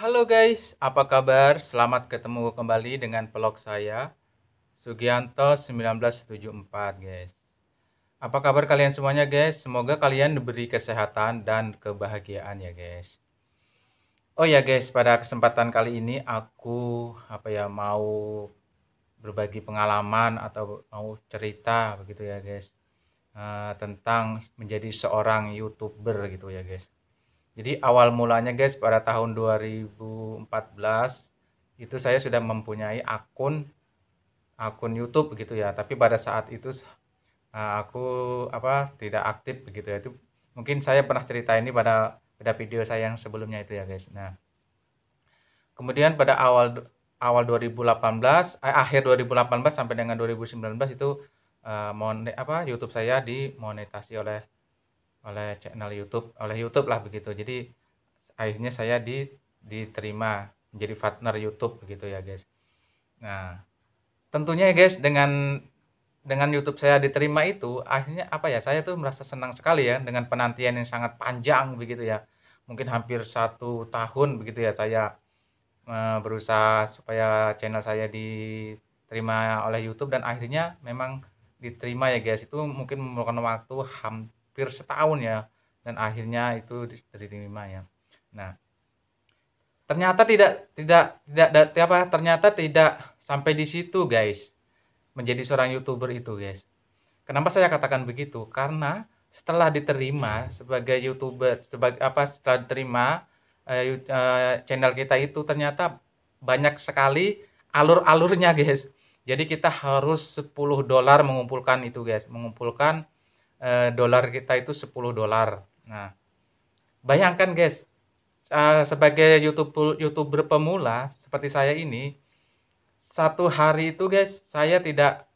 Halo guys, apa kabar? Selamat ketemu kembali dengan vlog saya Sugianto 1974 guys Apa kabar kalian semuanya guys? Semoga kalian diberi kesehatan dan kebahagiaan ya guys Oh ya guys, pada kesempatan kali ini aku apa ya mau berbagi pengalaman atau mau cerita begitu ya guys uh, tentang menjadi seorang youtuber gitu ya guys jadi awal mulanya guys pada tahun 2014 itu saya sudah mempunyai akun akun YouTube begitu ya. Tapi pada saat itu eh, aku apa tidak aktif begitu ya. Itu mungkin saya pernah cerita ini pada pada video saya yang sebelumnya itu ya guys. Nah, kemudian pada awal awal 2018 eh, akhir 2018 sampai dengan 2019 itu eh, mon apa YouTube saya dimonetasi oleh oleh channel YouTube oleh YouTube lah begitu jadi akhirnya saya di, diterima menjadi partner YouTube begitu ya guys nah tentunya ya guys dengan dengan YouTube saya diterima itu akhirnya apa ya saya tuh merasa senang sekali ya dengan penantian yang sangat panjang begitu ya mungkin hampir satu tahun begitu ya saya eh, berusaha supaya channel saya diterima oleh YouTube dan akhirnya memang diterima ya guys itu mungkin memerlukan waktu hampir hampir setahun ya dan akhirnya itu diterima ya nah ternyata tidak tidak tidak, tidak apa ternyata tidak sampai di situ guys menjadi seorang youtuber itu guys kenapa saya katakan begitu karena setelah diterima sebagai youtuber sebagai apa setelah diterima eh, eh, channel kita itu ternyata banyak sekali alur-alurnya guys jadi kita harus 10 dolar mengumpulkan itu guys mengumpulkan Eh, dolar kita itu 10 dolar. Nah, bayangkan guys, eh, sebagai YouTuber, YouTuber pemula seperti saya ini, satu hari itu guys, saya tidak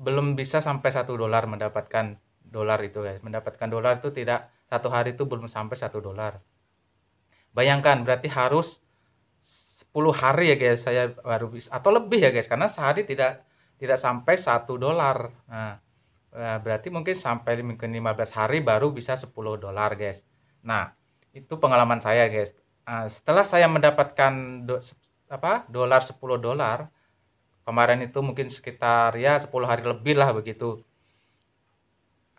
belum bisa sampai satu dolar mendapatkan dolar itu guys. Mendapatkan dolar itu tidak satu hari itu belum sampai satu dolar. Bayangkan berarti harus 10 hari ya guys saya baru bisa atau lebih ya guys karena sehari tidak tidak sampai satu dolar. Nah, Nah, berarti mungkin sampai mungkin 15 hari baru bisa 10 dolar, guys. Nah, itu pengalaman saya, guys. Nah, setelah saya mendapatkan do, apa? dolar 10 dolar kemarin itu mungkin sekitar ya 10 hari lebih lah begitu.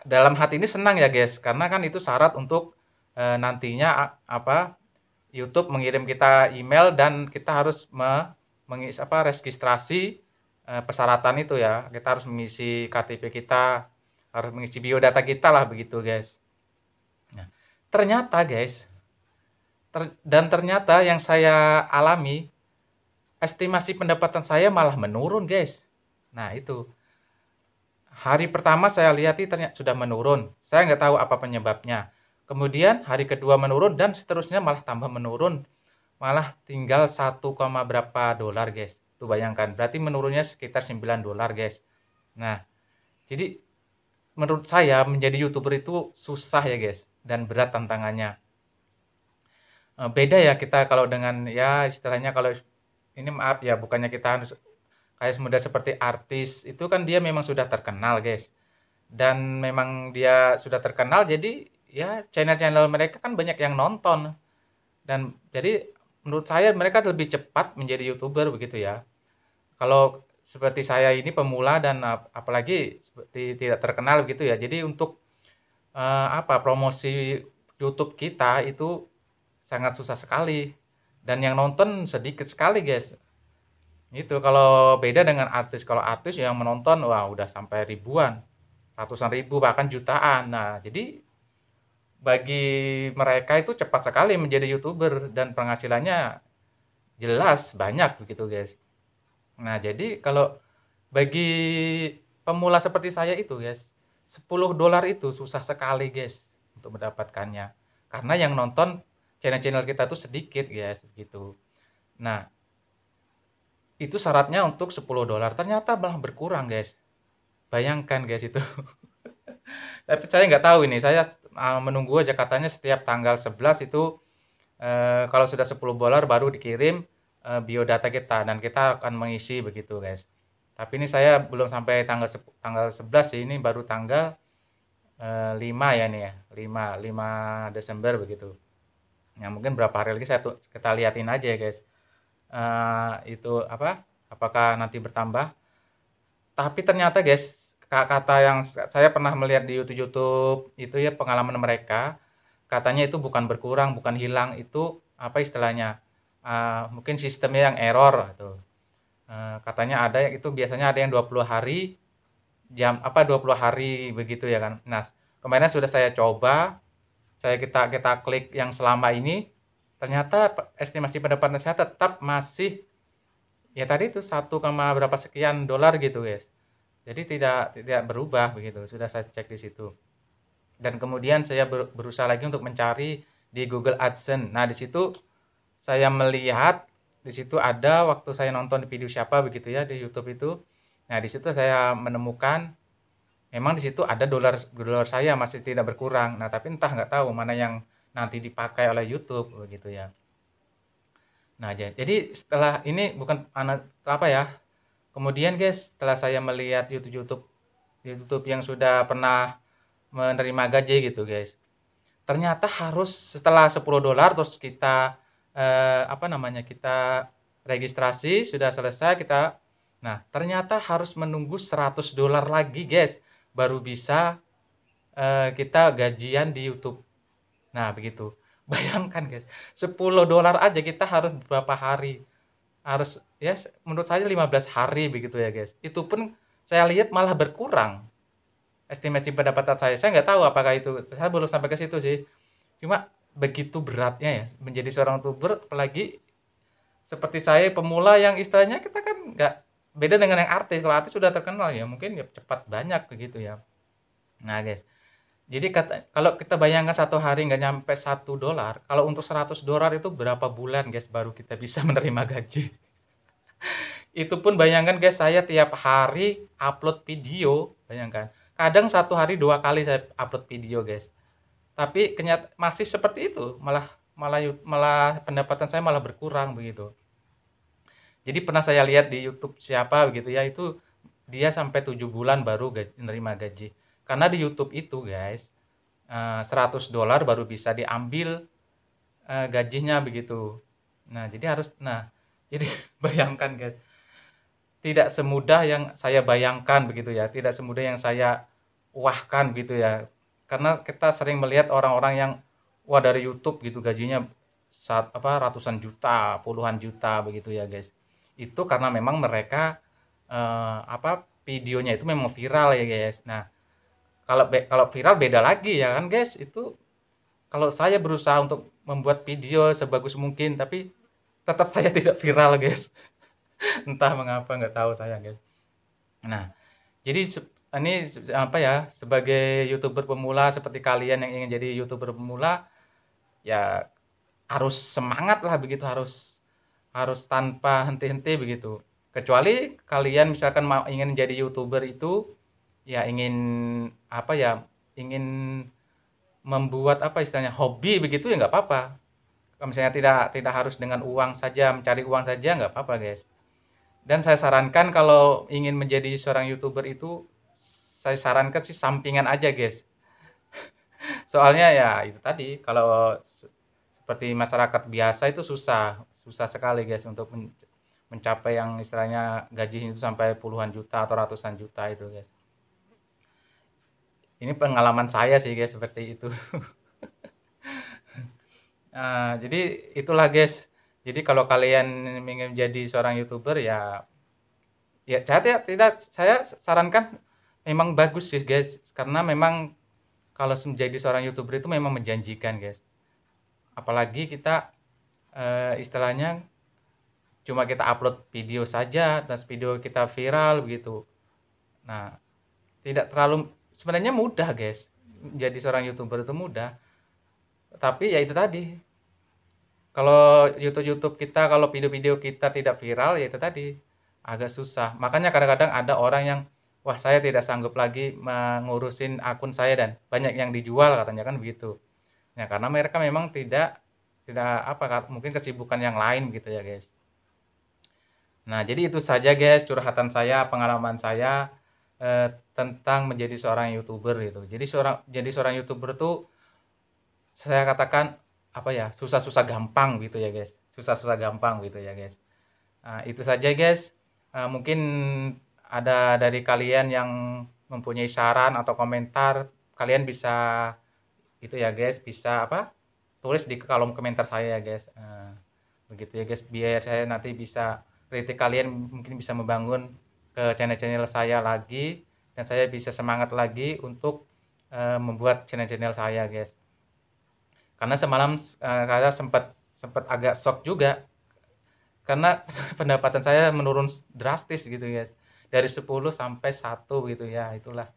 Dalam hati ini senang ya, guys, karena kan itu syarat untuk e, nantinya apa? YouTube mengirim kita email dan kita harus me, mengis apa registrasi Eh, persyaratan itu ya kita harus mengisi KTP kita harus mengisi biodata kita lah begitu guys nah, ternyata guys ter dan ternyata yang saya alami estimasi pendapatan saya malah menurun guys nah itu hari pertama saya lihat ternyata sudah menurun saya nggak tahu apa penyebabnya kemudian hari kedua menurun dan seterusnya malah tambah menurun malah tinggal 1, berapa dolar guys Tuh bayangkan, berarti menurunnya sekitar 9 dolar, guys. Nah, jadi menurut saya menjadi YouTuber itu susah ya, guys, dan berat tantangannya. Eh, beda ya kita kalau dengan ya istilahnya kalau ini maaf ya, bukannya kita harus kayak semudah seperti artis itu kan dia memang sudah terkenal, guys. Dan memang dia sudah terkenal jadi ya channel-channel mereka kan banyak yang nonton. Dan jadi menurut saya mereka lebih cepat menjadi youtuber begitu ya. Kalau seperti saya ini pemula dan ap apalagi seperti tidak terkenal begitu ya. Jadi untuk uh, apa promosi YouTube kita itu sangat susah sekali dan yang nonton sedikit sekali guys itu kalau beda dengan artis kalau artis yang menonton wah udah sampai ribuan ratusan ribu bahkan jutaan nah jadi bagi mereka itu cepat sekali menjadi youtuber dan penghasilannya jelas banyak begitu guys nah jadi kalau bagi pemula seperti saya itu guys 10 dolar itu susah sekali guys untuk mendapatkannya karena yang nonton channel-channel kita tuh sedikit guys begitu nah itu syaratnya untuk 10 dolar ternyata malah berkurang guys bayangkan guys itu tapi saya nggak tahu ini saya Ah, menunggu aja katanya setiap tanggal 11 itu uh, kalau sudah 10 dolar baru dikirim uh, biodata kita dan kita akan mengisi begitu guys. Tapi ini saya belum sampai tanggal tanggal 11 sih ini baru tanggal uh, eh, 5 ya nih ya. 5 5 Desember begitu. Ya mungkin berapa hari lagi saya tuh, kita liatin aja ya guys. Uh, itu apa? Apakah nanti bertambah? Tapi ternyata guys kata yang saya pernah melihat di YouTube-YouTube itu ya pengalaman mereka katanya itu bukan berkurang bukan hilang itu apa istilahnya uh, mungkin sistemnya yang error atau gitu. uh, ah, katanya ada yang itu biasanya ada yang 20 hari jam apa 20 hari begitu ya kan nah kemarin sudah saya coba saya kita kita klik yang selama ini ternyata estimasi pendapatan saya tetap masih ya tadi itu satu koma berapa sekian dolar gitu guys jadi tidak tidak berubah begitu sudah saya cek di situ dan kemudian saya ber, berusaha lagi untuk mencari di Google AdSense nah di situ saya melihat di situ ada waktu saya nonton video siapa begitu ya di YouTube itu nah di situ saya menemukan memang di situ ada dolar dolar saya masih tidak berkurang nah tapi entah nggak tahu mana yang nanti dipakai oleh YouTube begitu ya nah jadi setelah ini bukan apa ya kemudian guys setelah saya melihat YouTube YouTube YouTube yang sudah pernah menerima gaji gitu guys ternyata harus setelah 10 dolar terus kita eh, apa namanya kita registrasi sudah selesai kita nah ternyata harus menunggu 100 dolar lagi guys baru bisa eh, kita gajian di YouTube nah begitu bayangkan guys 10 dolar aja kita harus berapa hari harus ya menurut saya 15 hari begitu ya guys itu pun saya lihat malah berkurang estimasi pendapatan saya saya nggak tahu apakah itu saya belum sampai ke situ sih cuma begitu beratnya ya menjadi seorang tuber apalagi seperti saya pemula yang istilahnya kita kan nggak beda dengan yang artis kalau artis sudah terkenal ya mungkin ya cepat banyak begitu ya nah guys jadi kata, kalau kita bayangkan satu hari nggak nyampe satu dolar, kalau untuk 100 dolar itu berapa bulan guys baru kita bisa menerima gaji. itu pun bayangkan guys saya tiap hari upload video, bayangkan. Kadang satu hari dua kali saya upload video guys. Tapi kenyat masih seperti itu, malah malah malah pendapatan saya malah berkurang begitu. Jadi pernah saya lihat di YouTube siapa begitu ya itu dia sampai tujuh bulan baru gaji, menerima gaji karena di YouTube itu guys, 100 eh, dolar baru bisa diambil eh, gajinya begitu. Nah, jadi harus nah, jadi bayangkan guys. Tidak semudah yang saya bayangkan begitu ya, tidak semudah yang saya wahkan gitu ya. Karena kita sering melihat orang-orang yang wah dari YouTube gitu gajinya saat apa ratusan juta, puluhan juta begitu ya guys. Itu karena memang mereka eh, apa videonya itu memang viral ya guys. Nah, kalau kalau viral beda lagi ya kan guys itu kalau saya berusaha untuk membuat video sebagus mungkin tapi tetap saya tidak viral guys entah mengapa nggak tahu saya guys nah jadi ini apa ya sebagai youtuber pemula seperti kalian yang ingin jadi youtuber pemula ya harus semangat lah begitu harus harus tanpa henti-henti begitu kecuali kalian misalkan mau ingin jadi youtuber itu ya ingin apa ya ingin membuat apa istilahnya hobi begitu ya nggak apa-apa kalau misalnya tidak tidak harus dengan uang saja mencari uang saja nggak apa-apa guys dan saya sarankan kalau ingin menjadi seorang youtuber itu saya sarankan sih sampingan aja guys soalnya ya itu tadi kalau seperti masyarakat biasa itu susah susah sekali guys untuk mencapai yang istilahnya gaji itu sampai puluhan juta atau ratusan juta itu guys ini pengalaman saya sih guys seperti itu nah, jadi itulah guys jadi kalau kalian ingin jadi seorang youtuber ya ya ya tidak saya sarankan memang bagus sih guys karena memang kalau menjadi seorang youtuber itu memang menjanjikan guys apalagi kita e, istilahnya cuma kita upload video saja dan video kita viral begitu nah tidak terlalu sebenarnya mudah guys jadi seorang youtuber itu mudah tapi ya itu tadi kalau YouTube YouTube kita kalau video-video kita tidak viral ya itu tadi agak susah makanya kadang-kadang ada orang yang wah saya tidak sanggup lagi mengurusin akun saya dan banyak yang dijual katanya kan begitu ya karena mereka memang tidak tidak apa mungkin kesibukan yang lain gitu ya guys nah jadi itu saja guys curhatan saya pengalaman saya eh, tentang menjadi seorang youtuber gitu jadi seorang jadi seorang youtuber tuh saya katakan apa ya susah-susah gampang gitu ya guys susah-susah gampang gitu ya guys nah, itu saja guys nah, mungkin ada dari kalian yang mempunyai saran atau komentar kalian bisa itu ya guys bisa apa tulis di kolom komentar saya ya guys nah, begitu ya guys biar saya nanti bisa kritik kalian mungkin bisa membangun ke channel-channel saya lagi dan saya bisa semangat lagi untuk uh, membuat channel-channel saya guys karena semalam uh, saya sempat sempat agak shock juga karena pendapatan saya menurun drastis gitu guys dari 10 sampai 1 gitu ya itulah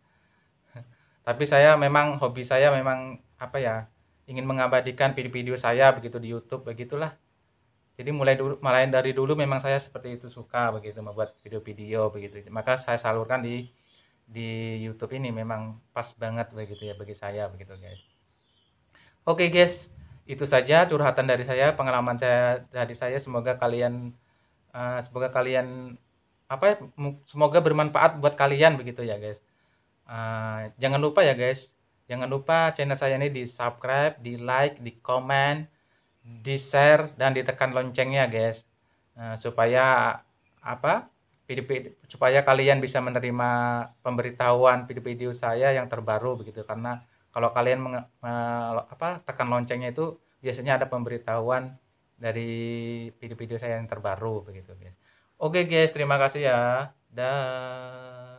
tapi saya memang hobi saya memang apa ya ingin mengabadikan video-video saya begitu di YouTube begitulah jadi mulai dulu mulai dari dulu memang saya seperti itu suka begitu membuat video-video begitu maka saya salurkan di di YouTube ini memang pas banget begitu ya bagi saya begitu guys oke okay, guys itu saja curhatan dari saya pengalaman saya dari saya semoga kalian uh, semoga kalian apa ya, semoga bermanfaat buat kalian begitu ya guys uh, jangan lupa ya guys jangan lupa channel saya ini di subscribe di like di comment di share dan ditekan loncengnya guys eh, supaya apa video, supaya kalian bisa menerima pemberitahuan video-video saya yang terbaru begitu karena kalau kalian menge, me, apa tekan loncengnya itu biasanya ada pemberitahuan dari video-video saya yang terbaru begitu guys oke guys terima kasih ya dah